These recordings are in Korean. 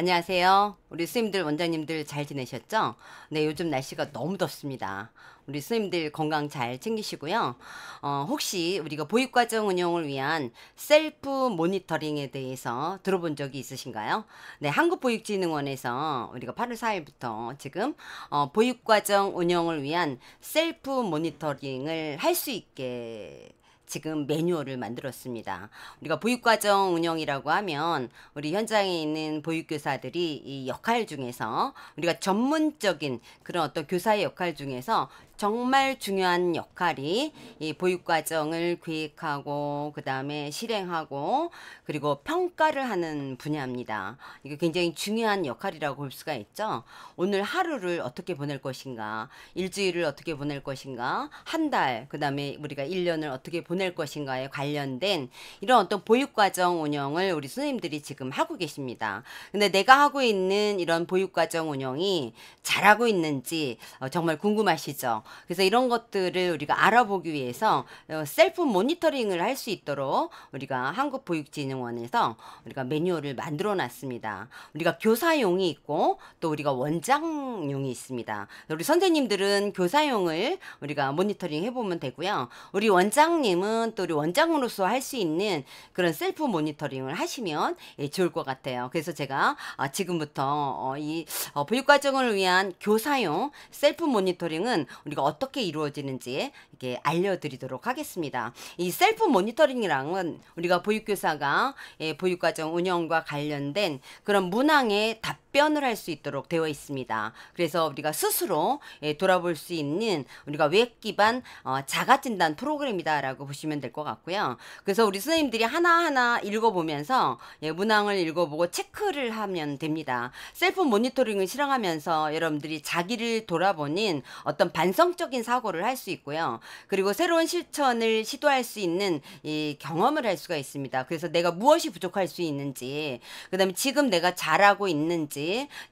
안녕하세요. 우리 스님들 원장님들 잘 지내셨죠? 네, 요즘 날씨가 너무 덥습니다. 우리 스님들 건강 잘 챙기시고요. 어, 혹시 우리가 보육과정 운영을 위한 셀프 모니터링에 대해서 들어본 적이 있으신가요? 네, 한국보육진흥원에서 우리가 8월 4일부터 지금 어, 보육과정 운영을 위한 셀프 모니터링을 할 수 있게 지금 매뉴얼을 만들었습니다. 우리가 보육과정 운영이라고 하면 우리 현장에 있는 보육교사들이 이 역할 중에서 우리가 전문적인 그런 어떤 교사의 역할 중에서 정말 중요한 역할이 이 보육 과정을 기획하고 그다음에 실행하고 그리고 평가를 하는 분야입니다. 이게 굉장히 중요한 역할이라고 볼 수가 있죠. 오늘 하루를 어떻게 보낼 것인가, 일주일을 어떻게 보낼 것인가, 한 달, 그다음에 우리가 일년을 어떻게 보낼 것인가에 관련된 이런 어떤 보육 과정 운영을 우리 선생님들이 지금 하고 계십니다. 근데 내가 하고 있는 이런 보육 과정 운영이 잘하고 있는지 어, 정말 궁금하시죠? 그래서 이런 것들을 우리가 알아보기 위해서 어, 셀프 모니터링을 할 수 있도록 우리가 한국보육진흥원에서 우리가 매뉴얼을 만들어 놨습니다. 우리가 교사용이 있고 또 우리가 원장용이 있습니다. 우리 선생님들은 교사용을 우리가 모니터링 해보면 되고요. 우리 원장님은 또 우리 원장으로서 할 수 있는 그런 셀프 모니터링을 하시면 예, 좋을 것 같아요. 그래서 제가 어, 지금부터 어, 이 보육과정을 위한 교사용 셀프 모니터링은 우리가 조치가 어떻게 이루어지는지 이게 알려드리도록 하겠습니다. 이 셀프 모니터링이랑은 우리가 보육교사가 예, 보육과정 운영과 관련된 그런 문항의 답 답변을 할 수 있도록 되어 있습니다. 그래서 우리가 스스로 예, 돌아볼 수 있는 우리가 웹 기반 어, 자가 진단 프로그램이다라고 보시면 될 것 같고요. 그래서 우리 선생님들이 하나하나 읽어보면서 예, 문항을 읽어보고 체크를 하면 됩니다. 셀프 모니터링을 실행하면서 여러분들이 자기를 돌아보는 어떤 반성적인 사고를 할 수 있고요. 그리고 새로운 실천을 시도할 수 있는 이 경험을 할 수가 있습니다. 그래서 내가 무엇이 부족할 수 있는지, 그 다음에 지금 내가 잘하고 있는지, 한다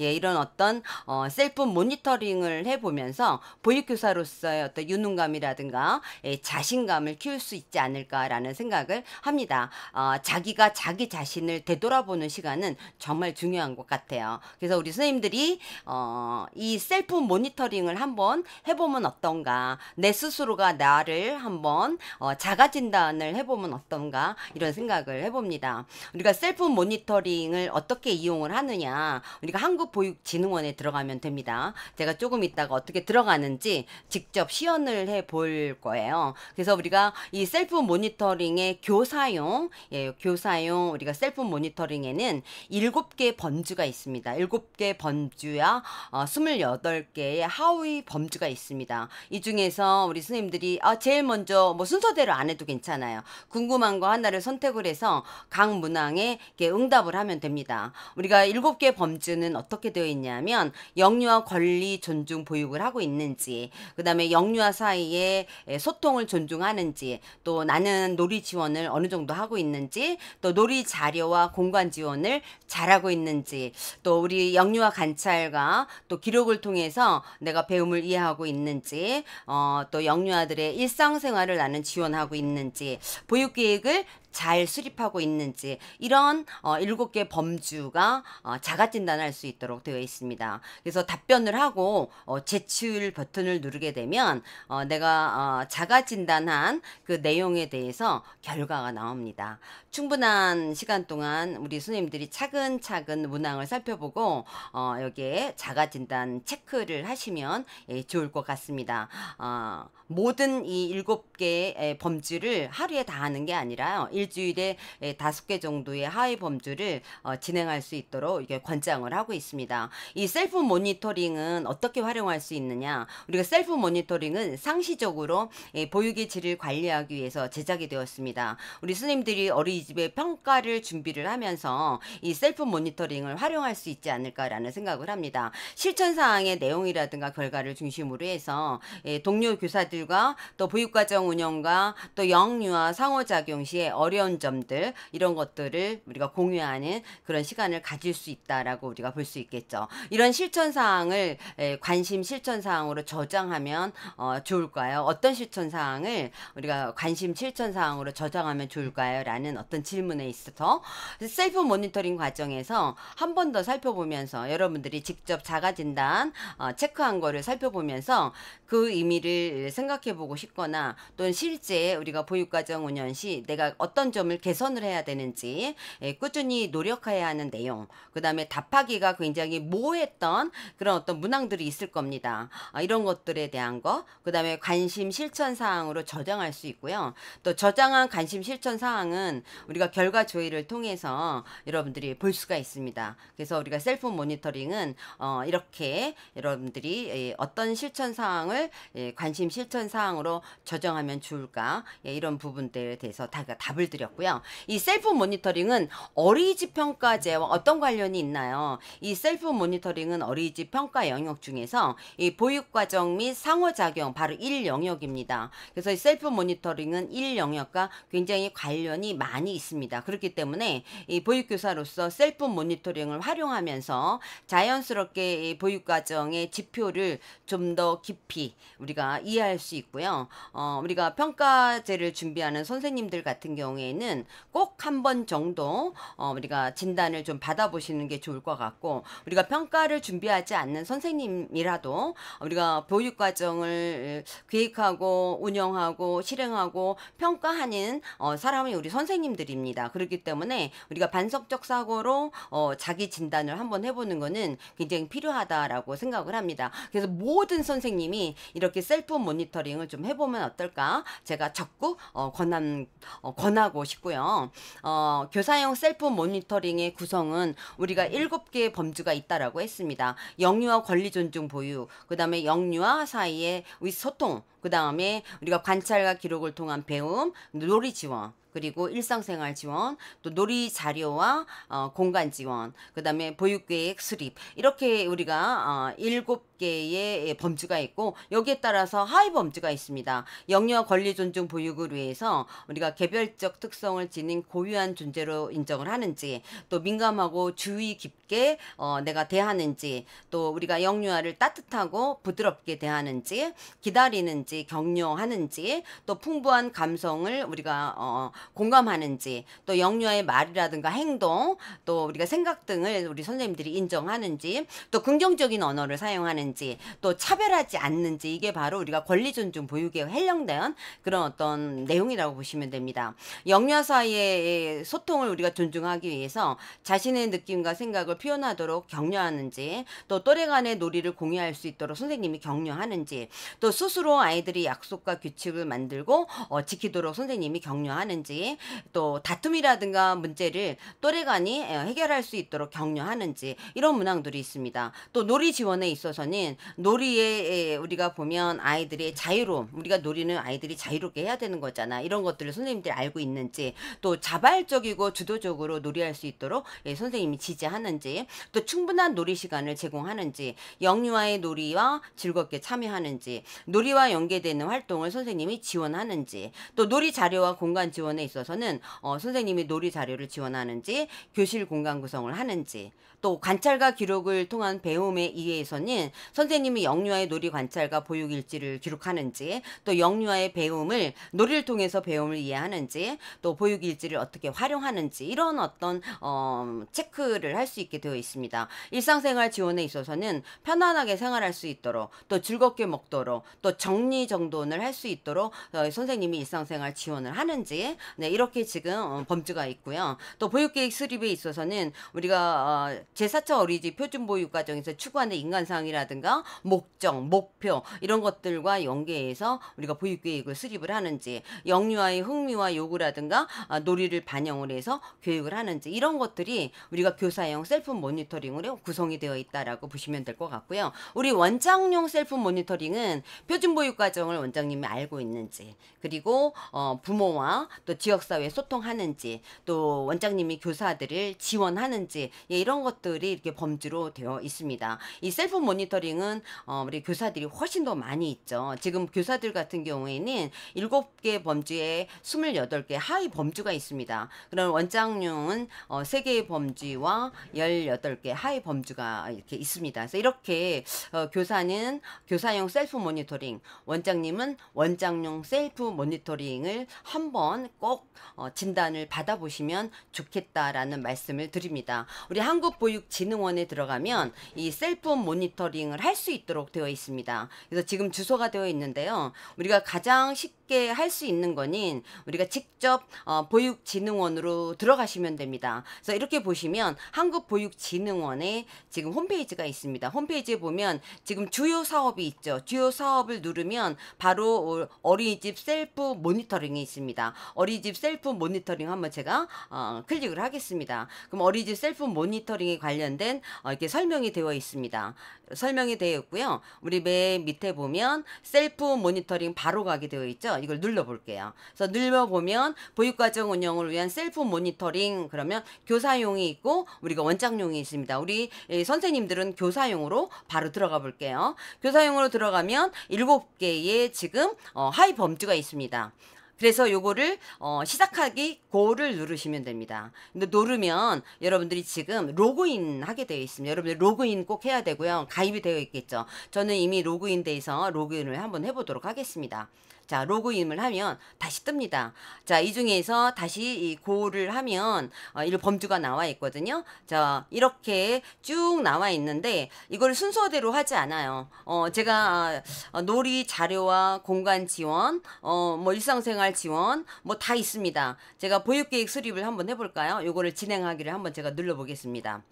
예, 이런 어떤 어, 셀프 모니터링을 해보면서 보육교사로서의 어떤 유능감이라든가 예, 자신감을 키울 수 있지 않을까라는 생각을 합니다. 어, 자기가 자기 자신을 되돌아보는 시간은 정말 중요한 것 같아요. 그래서 우리 선생님들이 어, 이 셀프 모니터링을 한번 해보면 어떤가 내 스스로가 나를 한번 어, 자가진단을 해보면 어떤가 이런 생각을 해봅니다. 우리가 셀프 모니터링을 어떻게 이용을 하느냐 우리가 한국보육진흥원에 들어가면 됩니다. 제가 조금 이따가 어떻게 들어가는지 직접 시연을 해볼 거예요. 그래서 우리가 이 셀프 모니터링의 교사용, 예, 교사용 우리가 셀프 모니터링에는 일곱 개 범주가 있습니다. 일곱 개 범주야 어, 28개의 하위 범주가 있습니다. 이 중에서 우리 선생님들이 아, 제일 먼저 뭐 순서대로 안 해도 괜찮아요. 궁금한 거 하나를 선택을 해서 각 문항에 응답을 하면 됩니다. 우리가 일곱 개 범주 기준은 어떻게 되어 있냐면 영유아 권리 존중 보육을 하고 있는지 그다음에 영유아 사이에 소통을 존중하는지 또 나는 놀이 지원을 어느 정도 하고 있는지 또 놀이 자료와 공간 지원을 잘하고 있는지 또 우리 영유아 관찰과 또 기록을 통해서 내가 배움을 이해하고 있는지 어, 또 영유아들의 일상생활을 나는 지원하고 있는지 보육계획을 잘 수립하고 있는지 이런 어, 7개 범주가 어, 자가 진단할 수 있도록 되어 있습니다. 그래서 답변을 하고 어, 제출 버튼을 누르게 되면 어, 내가 어, 자가 진단한 그 내용에 대해서 결과가 나옵니다. 충분한 시간 동안 우리 선생님들이 차근차근 문항을 살펴보고 어, 여기에 자가진단 체크를 하시면 예, 좋을 것 같습니다. 어, 모든 이 일곱 개의 범주를 하루에 다 하는 게 아니라 일주일에 다섯 개 정도의 하위 범주를 어, 진행할 수 있도록 이게 권장을 하고 있습니다. 이 셀프 모니터링은 어떻게 활용할 수 있느냐? 우리가 셀프 모니터링은 상시적으로 예, 보육의 질을 관리하기 위해서 제작이 되었습니다. 우리 선생님들이 어린이 집의 평가를 준비를 하면서 이 셀프 모니터링을 활용할 수 있지 않을까라는 생각을 합니다. 실천 사항의 내용이라든가 결과를 중심으로 해서 예, 동료 교사들과 또 보육과정 운영과 또 영유아 상호작용 시에 어려운 점들 이런 것들을 우리가 공유하는 그런 시간을 가질 수 있다라고 우리가 볼 수 있겠죠. 이런 실천 사항을 예, 관심 실천 사항으로 저장하면 어, 좋을까요? 어떤 실천 사항을 우리가 관심 실천 사항으로 저장하면 좋을까요? 라는 어떤 어떤 질문에 있어서 셀프 모니터링 과정에서 한 번 더 살펴보면서 여러분들이 직접 자가 진단 어, 체크한 거를 살펴보면서 그 의미를 생각해보고 싶거나 또는 실제 우리가 보육과정 운영 시 내가 어떤 점을 개선을 해야 되는지 예, 꾸준히 노력해야 하는 내용 그 다음에 답하기가 굉장히 모호했던 그런 어떤 문항들이 있을 겁니다. 아, 이런 것들에 대한 거 그 다음에 관심 실천 사항으로 저장할 수 있고요. 또 저장한 관심 실천 사항은 우리가 결과 조회를 통해서 여러분들이 볼 수가 있습니다. 그래서 우리가 셀프 모니터링은 어, 이렇게 여러분들이 예, 어떤 실천 사항을 예, 관심 실천 사항으로 저정하면 좋을까 예, 이런 부분들에 대해서 다 답을 드렸고요. 이 셀프 모니터링은 어린이집 평가제와 어떤 관련이 있나요? 이 셀프 모니터링은 어린이집 평가 영역 중에서 이 보육 과정 및 상호작용 바로 1 영역입니다. 그래서 셀프 모니터링은 1 영역과 굉장히 관련이 많이 많이 있습니다. 그렇기 때문에 이 보육교사로서 셀프 모니터링을 활용하면서 자연스럽게 이 보육과정의 지표를 좀 더 깊이 우리가 이해할 수 있고요. 어, 우리가 평가제를 준비하는 선생님들 같은 경우에는 꼭 한 번 정도 어, 우리가 진단을 좀 받아보시는 게 좋을 것 같고 우리가 평가를 준비하지 않는 선생님이라도 우리가 보육과정을 계획하고 운영하고 실행하고 평가하는 어, 사람이 우리 선생님 말씀드립니다. 그렇기 때문에 우리가 반석적 사고로 어, 자기 진단을 한번 해보는 것은 굉장히 필요하다라고 생각을 합니다. 그래서 모든 선생님이 이렇게 셀프 모니터링을 좀 해보면 어떨까 제가 적극 어, 권한, 어, 권하고 싶고요. 어, 교사용 셀프 모니터링의 구성은 우리가 일 개의 범주가 있다라고 했습니다. 영유아 권리 존중 보유, 그 다음에 영유아 사이의 소통, 그 다음에 우리가 관찰과 기록을 통한 배움, 놀이 지원, 그리고 일상생활 지원, 또 놀이 자료와 어, 공간 지원, 그 다음에 보육계획 수립 이렇게 우리가 어, 일곱 개의 예, 범주가 있고 여기에 따라서 하위 범주가 있습니다. 영유아 권리 존중 보육을 위해서 우리가 개별적 특성을 지닌 고유한 존재로 인정을 하는지 또 민감하고 주의 깊게 어, 내가 대하는지 또 우리가 영유아를 따뜻하고 부드럽게 대하는지 기다리는지 격려하는지 또 풍부한 감성을 우리가 어, 공감하는지 또 영유아의 말이라든가 행동 또 우리가 생각 등을 우리 선생님들이 인정하는지 또 긍정적인 언어를 사용하는 않는지 또 차별하지 않는지 이게 바로 우리가 권리 존중 보육에 해당된 그런 어떤 내용이라고 보시면 됩니다. 영유아 사이의 소통을 우리가 존중하기 위해서 자신의 느낌과 생각을 표현하도록 격려하는지 또 또래 간의 놀이를 공유할 수 있도록 선생님이 격려하는지 또 스스로 아이들이 약속과 규칙을 만들고 어, 지키도록 선생님이 격려하는지 또 다툼이라든가 문제를 또래 간이 어, 해결할 수 있도록 격려하는지 이런 문항들이 있습니다. 또 놀이 지원에 있어서는 아은 놀이에 우리가 보면 아이들의 자유로움 우리가 놀이는 아이들이 자유롭게 해야 되는 거잖아 이런 것들을 선생님들이 알고 있는지 또 자발적이고 주도적으로 놀이할 수 있도록 예, 선생님이 지지하는지 또 충분한 놀이 시간을 제공하는지 영유아의 놀이와 즐겁게 참여하는지 놀이와 연계되는 활동을 선생님이 지원하는지 또 놀이 자료와 공간 지원에 있어서는 어, 선생님이 놀이 자료를 지원하는지 교실 공간 구성을 하는지 또 관찰과 기록을 통한 배움에 의해서는 선생님이 영유아의 놀이 관찰과 보육 일지를 기록하는지 또 영유아의 배움을 놀이를 통해서 배움을 이해하는지 또 보육 일지를 어떻게 활용하는지 이런 어떤 어, 체크를 할 수 있게 되어 있습니다. 일상생활 지원에 있어서는 편안하게 생활할 수 있도록 또 즐겁게 먹도록 또 정리정돈을 할 수 있도록 어, 선생님이 일상생활 지원을 하는지 네, 이렇게 지금 어, 범주가 있고요. 또 보육계획 수립에 있어서는 우리가 어, 제4차 어린이집 표준보육과정에서 추구하는 인간상이라든가 계획이라든가 목적, 목표 이런 것들과 연계해서 우리가 보육 계획을 수립을 하는지 영유아의 흥미와 요구라든가 아, 놀이를 반영을 해서 교육을 하는지 이런 것들이 우리가 교사형 셀프 모니터링으로 구성이 되어 있다라고 보시면 될 것 같고요. 우리 원장용 셀프 모니터링은 표준 보육 과정을 원장님이 알고 있는지 그리고 어, 부모와 또 지역사회 소통하는지 또 원장님이 교사들을 지원하는지 예, 이런 것들이 이렇게 범주로 되어 있습니다. 이 셀프 모니터링 모니터링은 어, 우리 교사들이 훨씬 더 많이 있죠. 지금 교사들 같은 경우에는 7개 범주에 28개 하위 범주가 있습니다. 그럼 원장용은 어, 3개의 범주와 18개 하위 범주가 이렇게 있습니다. 그래서 이렇게 어, 교사는 교사용 셀프 모니터링, 원장님은 원장용 셀프 모니터링을 한번 꼭 어, 진단을 받아보시면 좋겠다라는 말씀을 드립니다. 우리 한국보육진흥원에 들어가면 이 셀프 모니터링을 진행을 할수 있도록 되어 있습니다. 그래서 지금 주소가 되어 있는데요. 우리가 가장 쉽게 쉽게 할수 있는 거는 우리가 직접 어, 보육진흥원으로 들어가시면 됩니다. 그래서 이렇게 보시면 한국보육진흥원에 지금 홈페이지가 있습니다. 홈페이지에 보면 지금 주요 사업이 있죠. 주요 사업을 누르면 바로 어, 어린이집 셀프 모니터링이 있습니다. 어린이집 셀프 모니터링 한번 제가 어, 클릭을 하겠습니다. 그럼 어린이집 셀프 모니터링에 관련된 어, 이렇게 설명이 되어 있습니다. 설명이 되어 있고요. 우리 맨 밑에 보면 셀프 모니터링 바로 가게 되어 있죠. 이걸 눌러볼게요. 그래서 눌러보면 보육과정 운영을 위한 셀프 모니터링 그러면 교사용이 있고 우리가 원장용이 있습니다. 우리 예, 선생님들은 교사용으로 바로 들어가 볼게요. 교사용으로 들어가면 7개의 지금 어, 하이 범주가 있습니다. 그래서 요거를 어, 시작하기 고를 누르시면 됩니다. 근데 누르면 여러분들이 지금 로그인 하게 되어 있습니다. 여러분들 로그인 꼭 해야 되고요. 가입이 되어 있겠죠. 저는 이미 로그인 돼서 로그인을 한번 해보도록 하겠습니다. 자, 로그인을 하면 다시 뜹니다. 자, 이 중에서 다시 이 고를 하면 어, 이 범주가 나와 있거든요. 자, 이렇게 쭉 나와 있는데 이걸 순서대로 하지 않아요. 어, 제가 어, 놀이 자료와 공간 지원, 어, 뭐 일상생활 지원 뭐 다 있습니다. 제가 보육계획 수립을 한번 해볼까요? 요거를 진행하기를 한번 제가 눌러보겠습니다.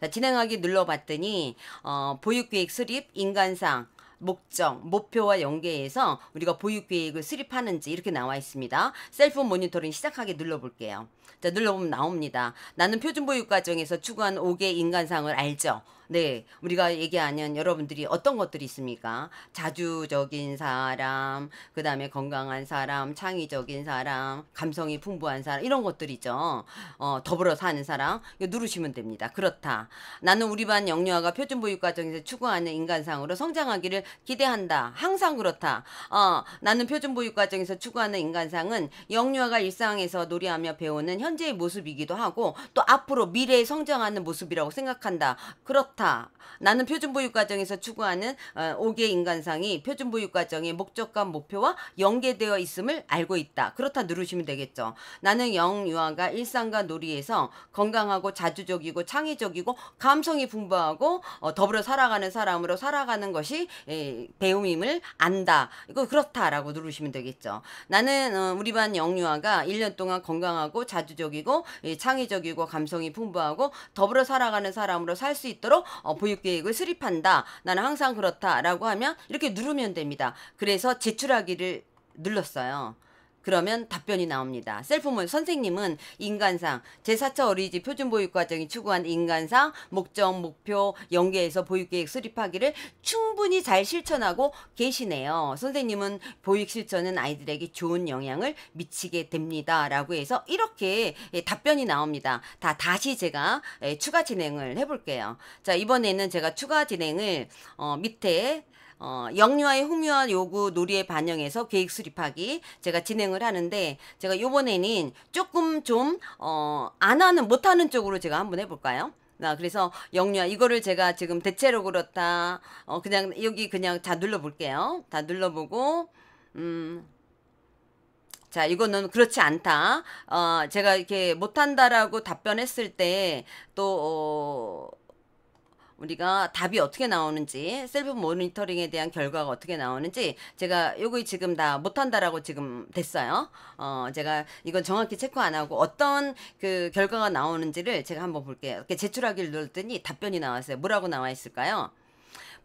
자, 진행하기 눌러봤더니 어, 보육계획 수립, 인간상, 목적, 목표와 연계해서 우리가 보육 계획을 수립하는지 이렇게 나와 있습니다. 셀프 모니터링 시작하게 눌러볼게요. 자, 눌러보면 나옵니다. 나는 표준 보육 과정에서 추구한 5개 인간상을 알죠. 네, 우리가 얘기하는 여러분들이 어떤 것들이 있습니까? 자주적인 사람, 그 다음에 건강한 사람, 창의적인 사람, 감성이 풍부한 사람, 이런 것들이죠. 어, 더불어 사는 사람, 누르시면 됩니다. 그렇다. 나는 우리 반 영유아가 표준보육 과정에서 추구하는 인간상으로 성장하기를 기대한다. 항상 그렇다. 어, 나는 표준보육 과정에서 추구하는 인간상은 영유아가 일상에서 놀이하며 배우는 현재의 모습이기도 하고 또 앞으로 미래에 성장하는 모습이라고 생각한다. 그렇다. 좋다. 나는 표준보육 과정에서 추구하는 어, 5개 인간상이 표준보육 과정의 목적과 목표와 연계되어 있음을 알고 있다. 그렇다 누르시면 되겠죠. 나는 영유아가 일상과 놀이에서 건강하고 자주적이고 창의적이고 감성이 풍부하고 어, 더불어 살아가는 사람으로 살아가는 것이 예, 배움임을 안다. 이거 그렇다라고 누르시면 되겠죠. 나는 어, 우리 반 영유아가 1년 동안 건강하고 자주적이고 예, 창의적이고 감성이 풍부하고 더불어 살아가는 사람으로 살 수 있도록 어, 보육 계획을 수립한다. 나는 항상 그렇다라고 하면 이렇게 누르면 됩니다. 그래서 제출하기를 눌렀어요. 그러면 답변이 나옵니다. 셀프몬 선생님은 인간상 제4차 어린이집 표준보육 과정이 추구한 인간상 목적, 목표, 연계에서 보육계획 수립하기를 충분히 잘 실천하고 계시네요. 선생님은 보육 실천은 아이들에게 좋은 영향을 미치게 됩니다. 라고 해서 이렇게 예, 답변이 나옵니다. 다 다시 제가 예, 추가 진행을 해볼게요. 자 이번에는 제가 추가 진행을 어, 밑에 어, 영유아의 후미와 요구 놀이에 반영해서 계획 수립하기 제가 진행을 하는데 제가 요번에는 조금 좀안 어, 하는 못하는 쪽으로 제가 한번 해볼까요? 나 아, 그래서 영유아 이거를 제가 지금 대체로 그렇다 어 그냥 여기 그냥 다 눌러볼게요 다 눌러보고 음 자, 이거는 그렇지 않다. 어, 제가 이렇게 못한다라고 답변했을 때, 또, 어, 우리가 답이 어떻게 나오는지 셀프 모니터링에 대한 결과가 어떻게 나오는지 제가 요거 지금 다 못한다라고 지금 됐어요. 어 제가 이건 정확히 체크 안 하고 어떤 그 결과가 나오는지를 제가 한번 볼게요. 이렇게 제출하기를 눌렀더니 답변이 나왔어요. 뭐라고 나와 있을까요?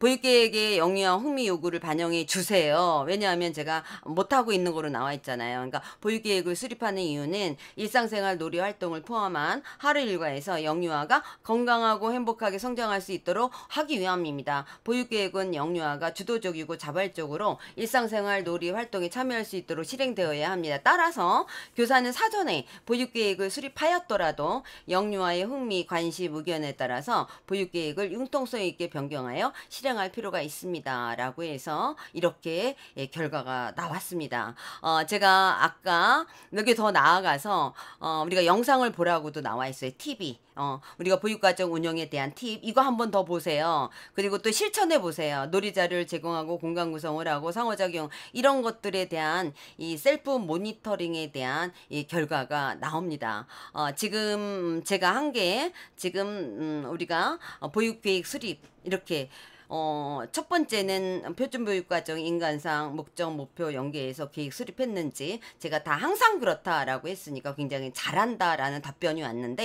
보육계획의 영유아 흥미 요구를 반영해 주세요. 왜냐하면 제가 못하고 있는 거로 나와 있잖아요. 그러니까 보육계획을 수립하는 이유는 일상생활 놀이 활동을 포함한 하루 일과에서 영유아가 건강하고 행복하게 성장할 수 있도록 하기 위함입니다. 보육계획은 영유아가 주도적이고 자발적으로 일상생활 놀이 활동에 참여할 수 있도록 실행되어야 합니다. 따라서 교사는 사전에 보육계획을 수립하였더라도 영유아의 흥미, 관심, 의견에 따라서 보육계획을 융통성 있게 변경하여 실행 선량할 필요가 있습니다. 라고 해서 이렇게 예, 결과가 나왔습니다. 어, 제가 아까 여기 더 나아가서 어, 우리가 영상을 보라고도 나와 있어요. 팁이. 어, 우리가 보육과정 운영에 대한 팁 이거 한번 더 보세요. 그리고 또 실천해 보세요. 놀이자를 제공하고 공간 구성을 하고 상호작용 이런 것들에 대한 이 셀프 모니터링에 대한 이 결과가 나옵니다. 어, 지금 제가 한 게 지금 음, 우리가 보육계획 수립 이렇게 어, 첫 번째는 표준교육과정 인간상 목적 목표 연계에서 계획 수립했는지 제가 다 항상 그렇다라고 했으니까 굉장히 잘한다라는 답변이 왔는데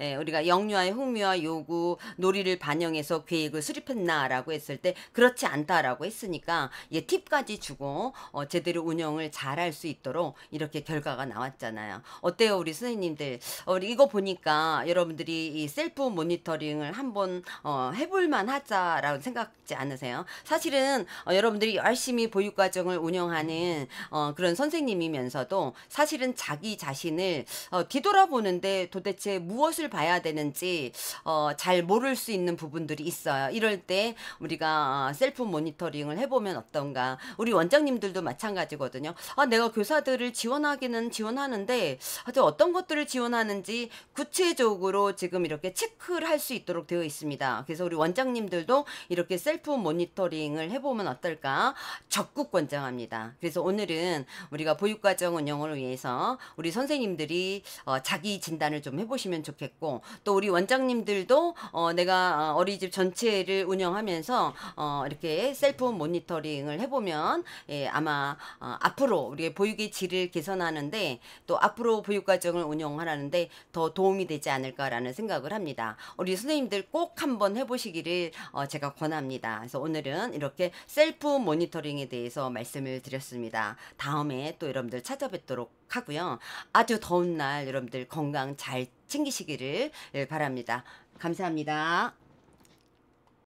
에, 예, 우리가 영유아의 흥미와 요구 놀이를 반영해서 계획을 수립했나라고 했을 때 그렇지 않다라고 했으니까 예, 팁까지 주고 어, 제대로 운영을 잘할수 있도록 이렇게 결과가 나왔잖아요. 어때요 우리 선생님들 어, 이거 보니까 여러분들이 이 셀프 모니터링을 한번 어, 해볼만 하자라고 생각 생각지 않으세요? 사실은 어, 여러분들이 열심히 보육 과정을 운영하는 어, 그런 선생님이면서도 사실은 자기 자신을 어, 뒤돌아보는데 도대체 무엇을 봐야 되는지 어, 잘 모를 수 있는 부분들이 있어요. 이럴 때 우리가 어, 셀프 모니터링을 해보면 어떤가. 우리 원장님들도 마찬가지거든요. 아, 내가 교사들을 지원하기는 지원하는데 어떤 것들을 지원하는지 구체적으로 지금 이렇게 체크를 할 수 있도록 되어 있습니다. 그래서 우리 원장님들도 이렇게 이렇게 셀프 모니터링을 해보면 어떨까 적극 권장합니다. 그래서 오늘은 우리가 보육과정 운영을 위해서 우리 선생님들이 어, 자기 진단을 좀 해보시면 좋겠고 또 우리 원장님들도 어, 내가 어, 어린이집 전체를 운영하면서 어, 이렇게 셀프 모니터링을 해보면 예, 아마 어, 앞으로 우리의 보육의 질을 개선하는데 또 앞으로 보육과정을 운영하라는데 더 도움이 되지 않을까라는 생각을 합니다. 우리 선생님들 꼭 한번 해보시기를 어, 제가 권합니다. 추천합니다. 그래서 오늘은 이렇게 셀프 모니터링에 대해서 말씀을 드렸습니다. 다음에 또 여러분들 찾아뵙도록 하고요. 아주 더운 날 여러분들 건강 잘 챙기시기를 바랍니다. 감사합니다.